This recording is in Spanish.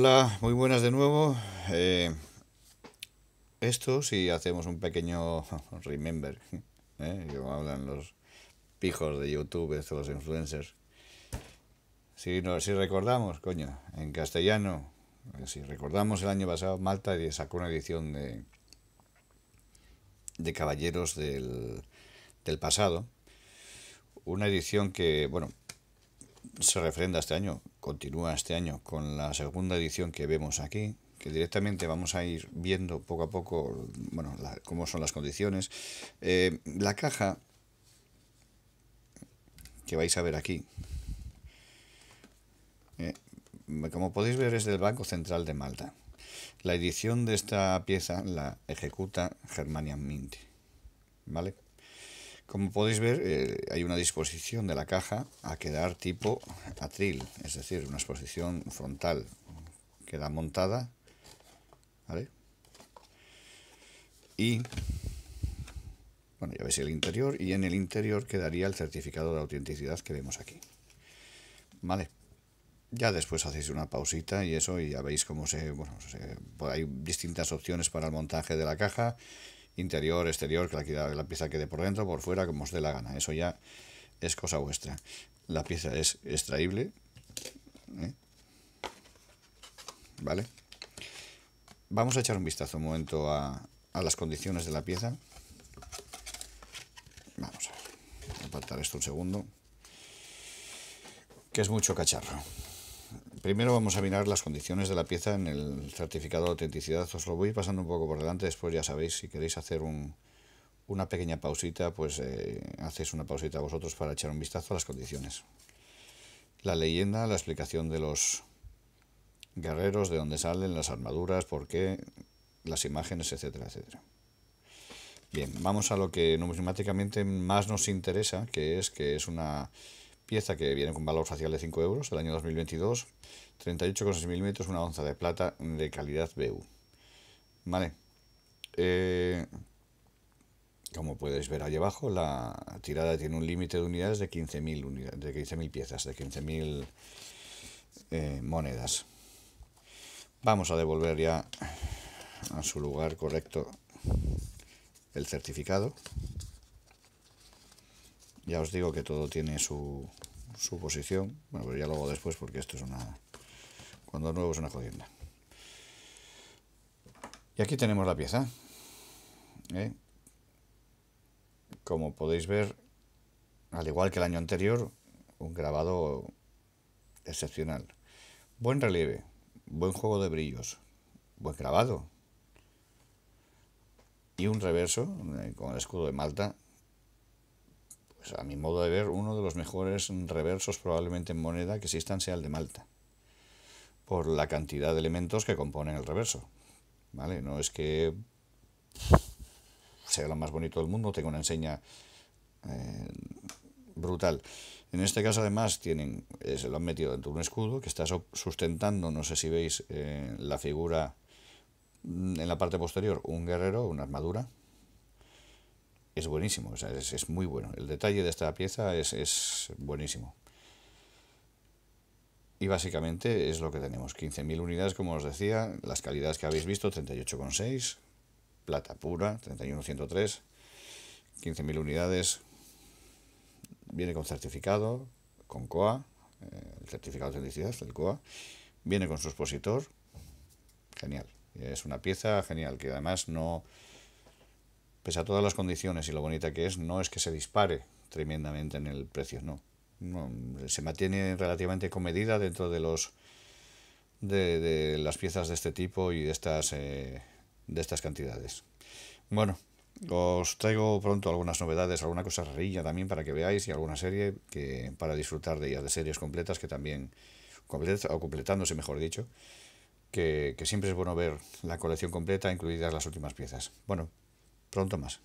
Hola, muy buenas de nuevo. Eh, esto si hacemos un pequeño remember, ¿eh? hablan los pijos de YouTube, estos los influencers. Si, si recordamos, coño, en castellano, eh, si recordamos el año pasado, Malta sacó una edición de, de Caballeros del, del pasado. Una edición que, bueno, se refrenda este año continúa este año con la segunda edición que vemos aquí, que directamente vamos a ir viendo poco a poco bueno, cómo son las condiciones. Eh, la caja que vais a ver aquí, eh, como podéis ver es del Banco Central de Malta. La edición de esta pieza la ejecuta Germania Mint. ¿Vale? Como podéis ver, eh, hay una disposición de la caja a quedar tipo atril, es decir, una exposición frontal. Queda montada, Y, bueno, ya veis el interior, y en el interior quedaría el certificado de autenticidad que vemos aquí. ¿Vale? ya después hacéis una pausita y eso y ya veis cómo se, bueno, se, pues hay distintas opciones para el montaje de la caja interior, exterior, que la, la pieza quede por dentro, por fuera, como os dé la gana. Eso ya es cosa vuestra. La pieza es extraíble. ¿eh? ¿Vale? Vamos a echar un vistazo un momento a, a las condiciones de la pieza. Vamos a apartar esto un segundo. Que es mucho cacharro primero vamos a mirar las condiciones de la pieza en el certificado de autenticidad. Os lo voy pasando un poco por delante, después ya sabéis, si queréis hacer una pequeña pausita, pues eh, hacéis una pausita vosotros para echar un vistazo a las condiciones. La leyenda, la explicación de los guerreros, de dónde salen, las armaduras, por qué, las imágenes, etcétera, etcétera. Bien, vamos a lo que numismáticamente más nos interesa, que es que es una pieza que viene con valor facial de 5 euros, el año 2022, 38,6 metros una onza de plata de calidad BU. Vale. Eh, como podéis ver ahí abajo, la tirada tiene un límite de unidades de 15.000 unidades, piezas, de 15.000 eh, monedas. Vamos a devolver ya a su lugar correcto el certificado. Ya os digo que todo tiene su, su posición. Bueno, pero pues ya lo hago después porque esto es una... Cuando es nuevo es una jodienda. Y aquí tenemos la pieza. ¿eh? Como podéis ver, al igual que el año anterior, un grabado excepcional. Buen relieve, buen juego de brillos, buen grabado. Y un reverso eh, con el escudo de Malta a mi modo de ver, uno de los mejores reversos probablemente en moneda que existan sea el de Malta, por la cantidad de elementos que componen el reverso. ¿Vale? No es que sea lo más bonito del mundo, tengo una enseña eh, brutal. En este caso, además, tienen, eh, se lo han metido dentro de un escudo que está sustentando, no sé si veis eh, la figura mm, en la parte posterior, un guerrero, una armadura, es buenísimo, es, muy bueno. El detalle de esta pieza es, es buenísimo. Y básicamente es lo que tenemos, 15.000 unidades, como os decía, las calidades que habéis visto, 38,6, plata pura, 31,103, 15.000 unidades, viene con certificado, con COA, eh, el certificado de autenticidad, el COA, viene con su expositor, genial, es una pieza genial, que además no pese a todas las condiciones y lo bonita que es, no es que se dispare tremendamente en el precio, no. se mantiene relativamente comedida dentro de los de, de, las piezas de este tipo y de estas eh, de estas cantidades. Bueno, os traigo pronto algunas novedades, alguna cosa rarilla también para que veáis y alguna serie que para disfrutar de ellas, de series completas que también o completándose, mejor dicho, que, que siempre es bueno ver la colección completa, incluidas las últimas piezas. Bueno, Pronto más.